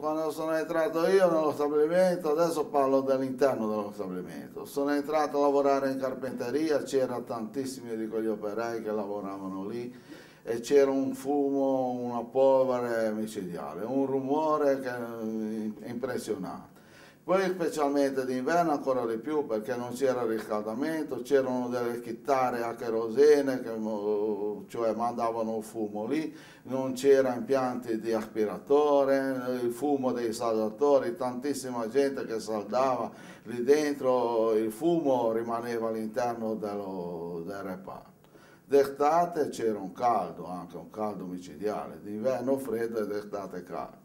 quando sono entrato io nello stabilimento, adesso parlo dell'interno dello stabilimento, sono entrato a lavorare in carpenteria, c'erano tantissimi di quegli operai che lavoravano lì e c'era un fumo, una polvere micidiale, un rumore che, eh, impressionante. Poi specialmente d'inverno ancora di più perché non c'era riscaldamento, c'erano delle chittare a cherosene che cioè, mandavano fumo lì, non c'erano impianti di aspiratore, il fumo dei saldatori, tantissima gente che saldava lì dentro, il fumo rimaneva all'interno del reparto. D'estate c'era un caldo, anche un caldo micidiale, d'inverno freddo e d'estate caldo.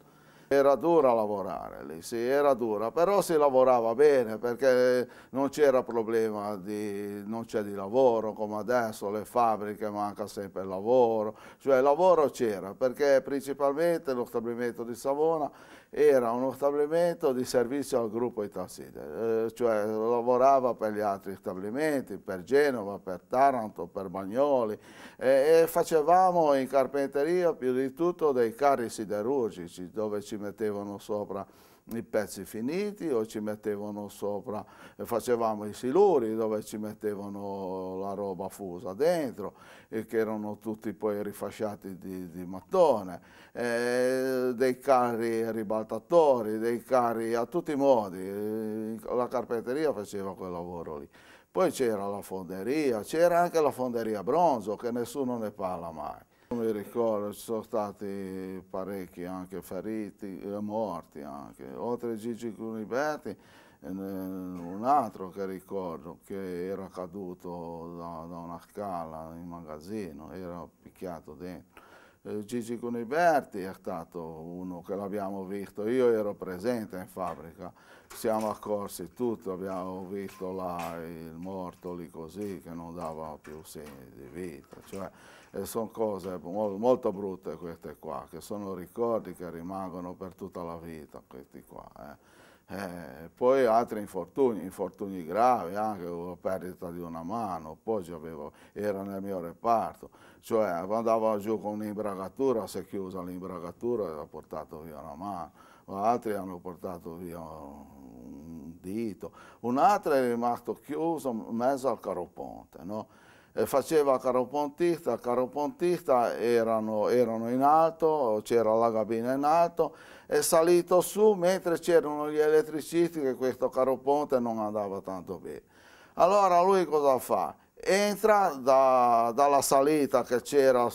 Era dura lavorare lì, sì, era dura, però si lavorava bene perché non c'era problema di, non c'è di lavoro come adesso, le fabbriche manca sempre il lavoro, cioè il lavoro c'era perché principalmente lo stabilimento di Savona era uno stabilimento di servizio al gruppo Italside, eh, cioè lavorava per gli altri stabilimenti, per Genova, per Taranto, per Bagnoli eh, e facevamo in carpenteria più di tutto dei carri siderurgici dove ci ci mettevano sopra i pezzi finiti o ci mettevano sopra, eh, facevamo i siluri dove ci mettevano la roba fusa dentro e eh, che erano tutti poi rifasciati di, di mattone, eh, dei carri ribaltatori, dei carri a tutti i modi, eh, la carpenteria faceva quel lavoro lì. Poi c'era la fonderia, c'era anche la fonderia bronzo che nessuno ne parla mai. Come ricordo ci sono stati parecchi anche feriti e eh, morti anche, oltre Gigi Cuniberti eh, un altro che ricordo che era caduto da, da una scala in magazzino, era picchiato dentro. Eh, Gigi Cuniberti è stato uno che l'abbiamo visto, io ero presente in fabbrica, siamo accorsi tutti, abbiamo visto là il morto lì così che non dava più segni di vita, cioè eh, sono cose molto, brutte queste qua, che sono ricordi che rimangono per tutta la vita questi qua. Eh. Eh, poi altri infortuni, infortuni gravi, anche la perdita di una mano, poi avevo, era nel mio reparto, cioè andavo giù con un'imbragatura, si è chiusa l'imbragatura e ha portato via una mano, altri hanno portato via un dito, un altro è rimasto chiuso in mezzo al caroponte, no? Eh, faceva caropontista, caropontista, erano, erano in alto, c'era la cabina in alto, è salito su mentre c'erano gli elettricisti che questo caroponte non andava tanto bene. Allora lui cosa fa? Entra da, dalla salita che c'era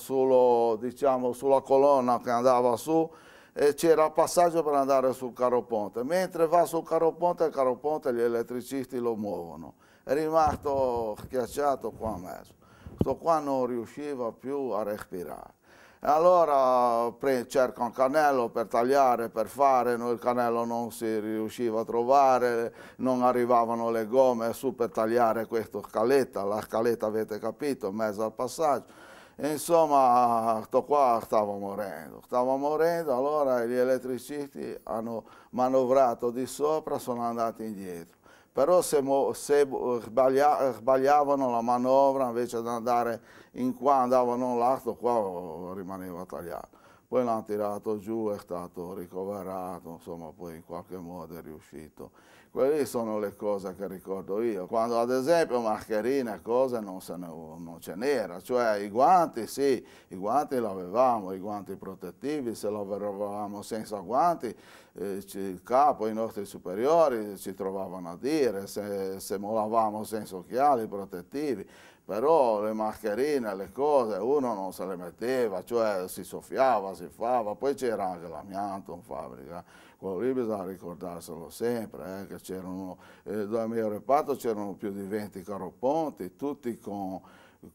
diciamo, sulla colonna che andava su, e c'era il passaggio per andare sul caroponte. Mentre va sul caroponte, il caroponte gli elettricisti lo muovono è rimasto schiacciato qua a mezzo. Questo qua non riusciva più a respirare. E allora cerca un cannello per tagliare, per fare, il cannello non si riusciva a trovare, non arrivavano le gomme su per tagliare questa scaletta, la scaletta avete capito, in mezzo al passaggio. E insomma, sto qua stavo morendo, stavo morendo, allora gli elettricisti hanno manovrato di sopra, sono andati indietro però se, se sbagliavano la manovra invece di andare in qua andavano l'altro, qua rimaneva tagliato. Poi l'hanno tirato giù, è stato ricoverato, insomma poi in qualche modo è riuscito. Quelle sono le cose che ricordo io. Quando ad esempio mascherina, cosa non, ne, non ce n'era, cioè i guanti sì, i guanti l'avevamo, i guanti protettivi, se lavoravamo senza guanti eh, il capo, i nostri superiori ci trovavano a dire, se, se molavamo senza occhiali protettivi, però le mascherine, le cose, uno non se le metteva, cioè si soffiava, si fava, poi c'era anche l'amianto in fabbrica quello lì bisogna ricordarselo sempre, eh, che c'erano, eh, dove mi reparto c'erano più di 20 caroponti, tutti con,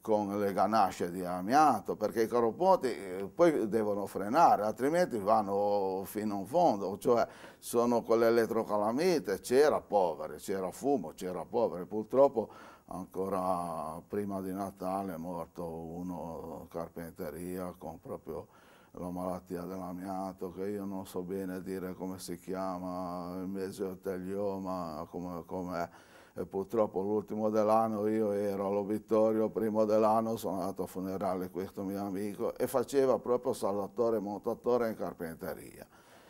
con le ganasce di amianto, perché i caroponti eh, poi devono frenare, altrimenti vanno fino in fondo, cioè sono con elettrocalamite, c'era poveri, c'era fumo, c'era poveri, purtroppo ancora prima di Natale è morto uno carpenteria con proprio la malattia dell'amianto, che io non so bene dire come si chiama, il mesotelioma, come, com'è. E purtroppo l'ultimo dell'anno io ero all'obitorio, primo dell'anno sono andato a funerale questo mio amico e faceva proprio Salvatore Montatore in carpenteria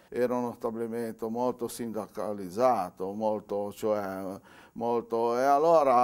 era uno stabilimento molto sindacalizzato, molto, cioè, molto, e allora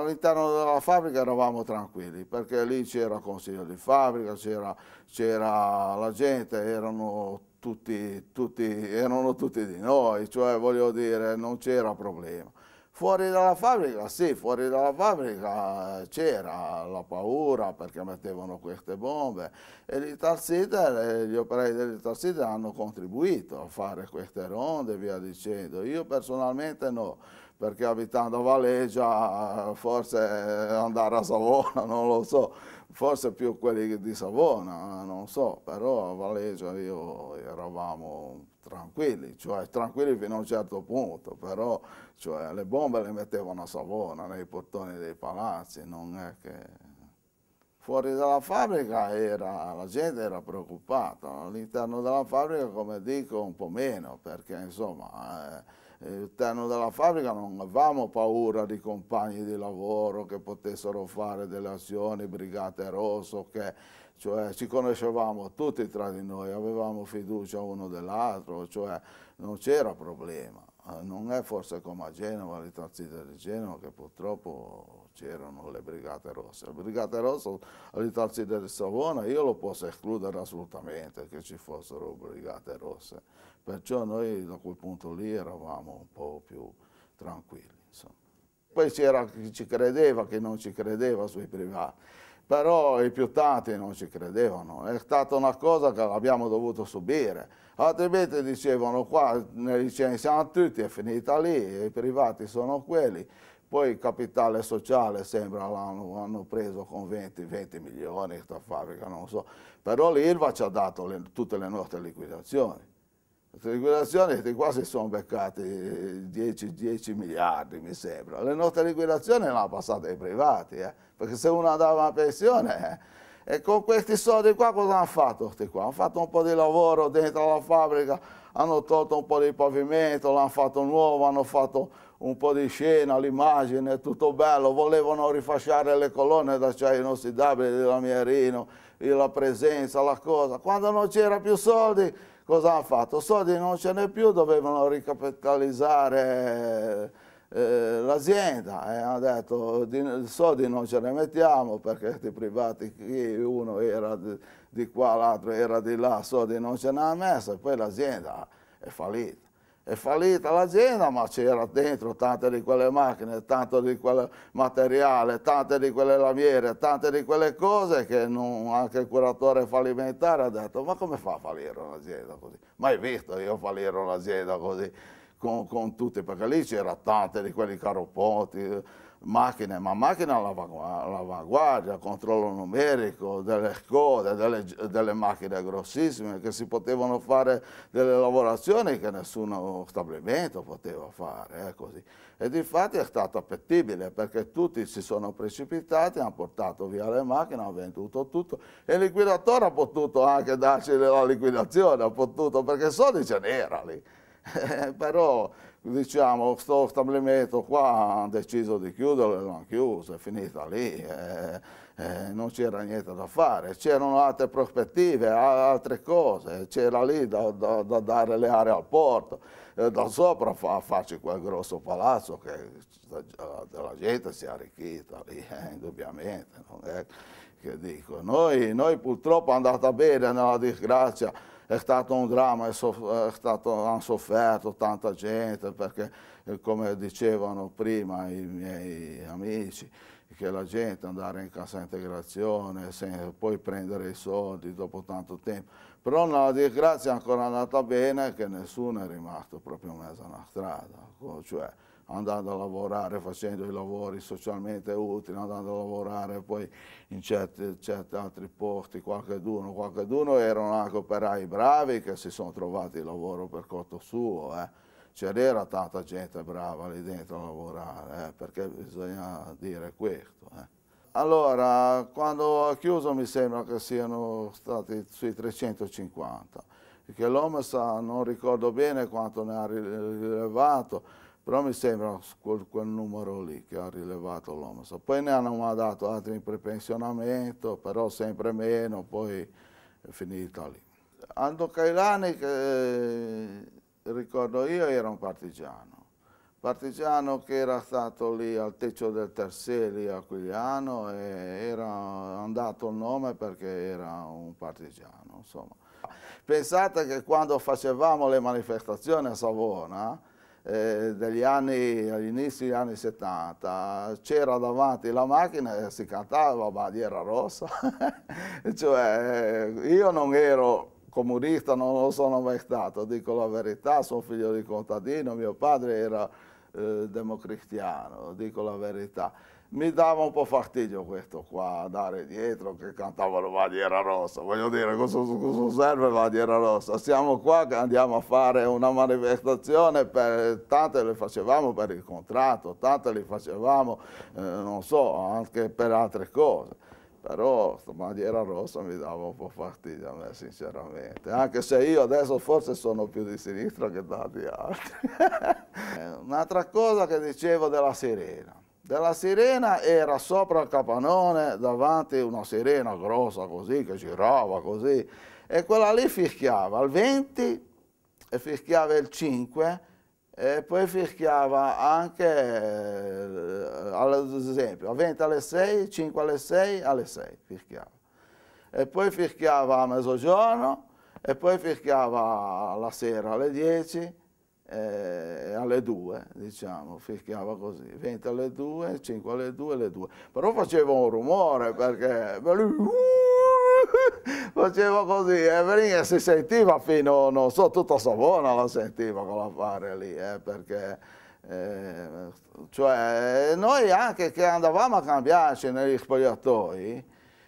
all'interno della fabbrica eravamo tranquilli perché lì c'era il consiglio di fabbrica, c'era la gente, erano tutti, tutti, erano tutti di noi, cioè voglio dire non c'era problema. Fuori dalla fabbrica, sì, fuori dalla fabbrica eh, c'era la paura perché mettevano queste bombe e l'Ital eh, gli operai dell'Ital City hanno contribuito a fare queste ronde e via dicendo. Io personalmente no, perché abitando a Valegia eh, forse andare a Savona, non lo so forse più quelli di Savona, eh, non so, però a Valeggio io eravamo tranquilli, cioè tranquilli fino a un certo punto, però cioè, le bombe le mettevano a Savona, nei portoni dei palazzi, non è che... Fuori dalla fabbrica era, la gente era preoccupata, all'interno della fabbrica, come dico, un po' meno, perché insomma... Eh, all'interno eh, della fabbrica non avevamo paura di compagni di lavoro che potessero fare delle azioni, brigate rosso, che, cioè ci conoscevamo tutti tra di noi, avevamo fiducia uno dell'altro, cioè non c'era problema. Ah, non è forse come a Genova, le tranzite di Genova, che purtroppo c'erano le brigate rosse. Le brigate rosse, le tranzite di Savona, io lo posso escludere assolutamente che ci fossero brigate rosse. Perciò noi da quel punto lì eravamo un po' più tranquilli. Insomma. Poi c'era chi ci credeva, chi non ci credeva sui privati però i più tanti non ci credevano, è stata una cosa che abbiamo dovuto subire, altrimenti dicevano qua ne eh, siamo tutti, è finita lì, i privati sono quelli, poi il capitale sociale sembra l'hanno hanno preso con 20-20 milioni questa fabbrica, non so, però l'ILVA ci ha dato le, tutte le nostre liquidazioni. Le liquidazioni qua si sono beccate 10, eh, 10 miliardi mi sembra, le nostre liquidazioni le hanno passate ai privati. Eh perché se uno andava in pensione, eh, e con questi soldi qua cosa hanno fatto questi qua? Hanno fatto un po' di lavoro dentro la fabbrica, hanno tolto un po' di pavimento, l'hanno fatto nuovo, hanno fatto un po' di scena, l'immagine, tutto bello, volevano rifasciare le colonne d'acciaio inossidabile di Lamierino, la presenza, la cosa. Quando non c'era più soldi, cosa hanno fatto? Soldi non ce n'è più, dovevano ricapitalizzare eh, l'azienda e eh, hanno detto di, soldi non ce ne mettiamo perché i privati uno era di, di qua, l'altro era di là, soldi non ce ne ha messo e poi l'azienda eh, è fallita è fallita l'azienda ma c'era dentro tante di quelle macchine, tanto di quel materiale, tante di quelle lamiere, tante di quelle cose che non, anche il curatore fallimentare ha detto ma come fa a fallire un'azienda così? Mai visto io fallire un'azienda così? con, con tutte, perché lì c'era tante di quelli caropotti, macchine, ma macchine all'avanguardia, controllo numerico, delle code, delle, delle, macchine grossissime che si potevano fare delle lavorazioni che nessuno stabilimento poteva fare. Eh, e infatti è stato appetibile perché tutti si sono precipitati, hanno portato via le macchine, hanno venduto tutto e il liquidatore ha potuto anche darci la liquidazione, ha potuto, perché soldi ce n'era lì. Eh, però diciamo sto stabilimento qua ha deciso di chiuderlo e l'hanno chiuso, è finita lì, eh, eh, non c'era niente da fare, c'erano altre prospettive, altre cose, c'era lì da, da, da, dare le aree al porto, eh, da sopra fa, farci quel grosso palazzo che la, la gente si è arricchita lì, eh, indubbiamente. che Dico, noi, noi purtroppo è andata bene nella disgrazia, è stato un dramma, è, soff- eh, è stato, hanno sofferto tanta gente perché eh, come dicevano prima i miei amici, che la gente andare in cassa integrazione, se, poi prendere i soldi dopo tanto tempo. Però la disgrazia è ancora andata bene che nessuno è rimasto proprio in mezzo una strada. Cioè, andando a lavorare, facendo i lavori socialmente utili, andando a lavorare poi in certi, certi altri posti, qualcuno, qualcuno erano anche operai bravi che si sono trovati il lavoro per conto suo. Eh. C'era cioè, tanta gente brava lì dentro a lavorare, eh, perché bisogna dire questo. Eh. Allora, quando ho chiuso mi sembra che siano stati sui 350 perché l'OMS non ricordo bene quanto ne ha rilevato, però mi sembra quel, quel numero lì che ha rilevato l'OMS. Poi ne hanno mandato altri in prepensionamento, però sempre meno, poi è finita lì. Ando Cailani, che eh, ricordo io, era un partigiano. Partigiano che era stato lì al Teccio del Terselli a Quigliano e era andato il nome perché era un partigiano, insomma. Pensate che quando facevamo le manifestazioni a Savona, eh, degli anni, all'inizio degli anni 70, c'era davanti la macchina e si cantava bandiera rossa, cioè eh, io non ero comunista, non lo sono mai stato, dico la verità, sono figlio di contadino, mio padre era eh, democristiano, dico la verità. Mi dava un po' fastidio questo qua, andare dietro che cantavano Vadiera rossa, voglio dire, cosa, cosa serve Vadiera rossa? Siamo qua che andiamo a fare una manifestazione, per, tante le facevamo per il contratto, tante le facevamo, eh, non so, anche per altre cose. Però questa bandiera rossa mi dava un po' fastidio a me, sinceramente. Anche se io adesso forse sono più di sinistra che tanti altri. Un'altra cosa che dicevo della sirena. Della sirena era sopra il capanone davanti una sirena grossa così, che girava così. E quella lì fischiava il 20 e fischiava il 5 e poi fischiava anche, eh, ad esempio, a 20 alle 6, 5 alle 6, alle 6 fischiava. E poi fischiava a mezzogiorno, e poi fischiava la sera alle 10 eh, alle 2, diciamo, fischiava così, 20 alle 2, 5 alle 2, alle 2. Però faceva un rumore perché... Uh, faceva così eh, e si sentiva fino, non so, tutta Savona la sentiva quell'affare lì, eh, perché eh, cioè, noi anche che andavamo a cambiarci negli spogliatoi,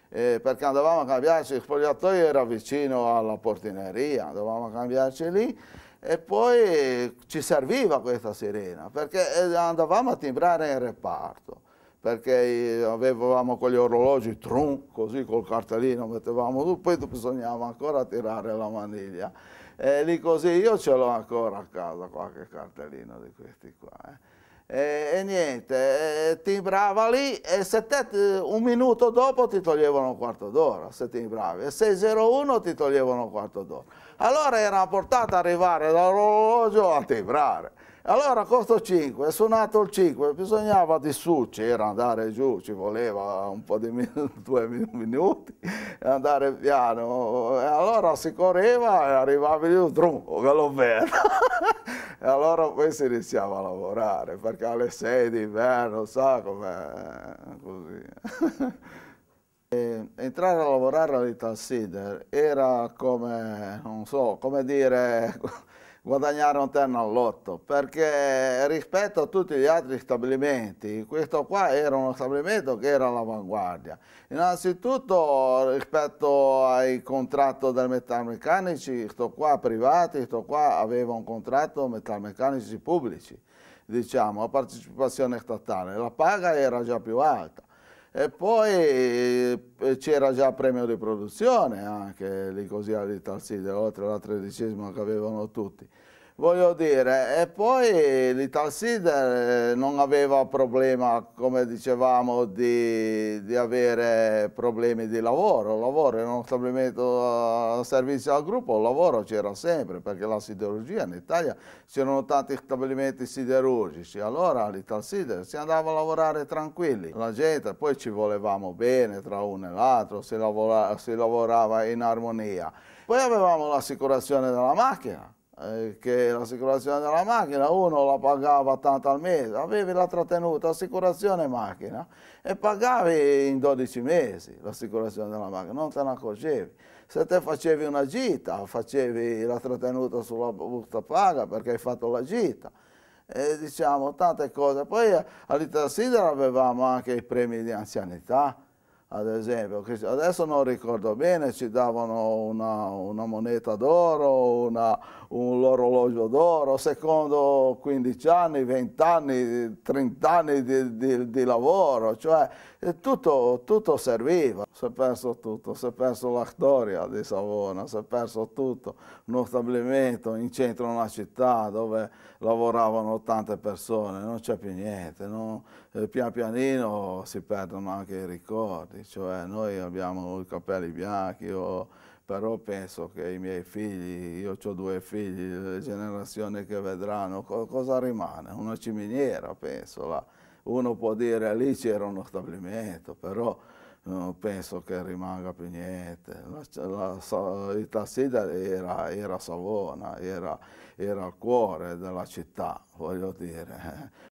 eh, perché andavamo a cambiarci, gli spogliatoi era vicino alla portineria, andavamo a cambiarci lì e poi ci serviva questa sirena perché eh, andavamo a timbrare in reparto perché eh, avevamo quegli orologi trun, così col cartellino mettevamo su, poi bisognava ancora tirare la maniglia. E lì così io ce l'ho ancora a casa qualche cartellino di questi qua. Eh. E, e, niente, e eh, timbrava lì e se te eh, un minuto dopo ti toglievano un quarto d'ora se timbravi e 6.01 ti toglievano un quarto d'ora. Allora era portata ad arrivare dall'orologio a timbrare. Allora costo 5, è suonato il 5, bisognava di su, c'era andare giù, ci voleva un po' di min due minuti, andare piano. E allora si correva e arrivava lì, tronco, galoppera. e allora poi si iniziava a lavorare, perché alle 6 di d'inverno, sa com'è, così. E entrare a lavorare all'Ital Sider era come, non so, come dire guadagnare un terno all'otto, perché rispetto a tutti gli altri stabilimenti, questo qua era uno stabilimento che era all'avanguardia. Innanzitutto rispetto ai contratti del metalmeccanici, sto qua privati, sto qua aveva un contratto metalmeccanici pubblici, diciamo, a partecipazione statale, la paga era già più alta. E poi eh, c'era già premio di produzione anche lì così all'Italside, oltre alla tredicesima che avevano tutti voglio dire, e poi l'Ital Sider eh, non aveva problema, come dicevamo, di, di avere problemi di lavoro. Il lavoro era uno stabilimento a eh, servizio al gruppo, il lavoro c'era sempre, perché la siderurgia in Italia c'erano tanti stabilimenti siderurgici. Allora l'Ital Sider si andava a lavorare tranquilli. La gente, poi ci volevamo bene tra uno e l'altro, si, lavora, si lavorava in armonia. Poi avevamo l'assicurazione della macchina eh, che l'assicurazione della macchina uno la pagava tanto al mese, avevi la trattenuta, assicurazione macchina e pagavi in 12 mesi l'assicurazione della macchina, non te ne accorgevi. Se te facevi una gita, facevi la trattenuta sulla busta paga perché hai fatto la gita, e, diciamo tante cose. Poi all'Italia Sidera avevamo anche i premi di anzianità, ad esempio, adesso non ricordo bene, ci davano una, una moneta d'oro, un orologio d'oro, secondo 15 anni, 20 anni, 30 anni di, di, di lavoro, cioè tutto, tutto serviva, si è perso tutto, si è perso la storia di Savona, si è perso tutto, uno stabilimento in centro a una città dove lavoravano tante persone, non c'è più niente, no? pian pianino si perdono anche i ricordi, cioè noi abbiamo i capelli bianchi, io, però penso che i miei figli, io ho due figli, le generazioni che vedranno, cosa rimane? Una ciminiera penso là uno può dire lì c'era uno stabilimento, però non eh, penso che rimanga più niente. La, la, il Tassida era, era Savona, era, era il cuore della città, voglio dire.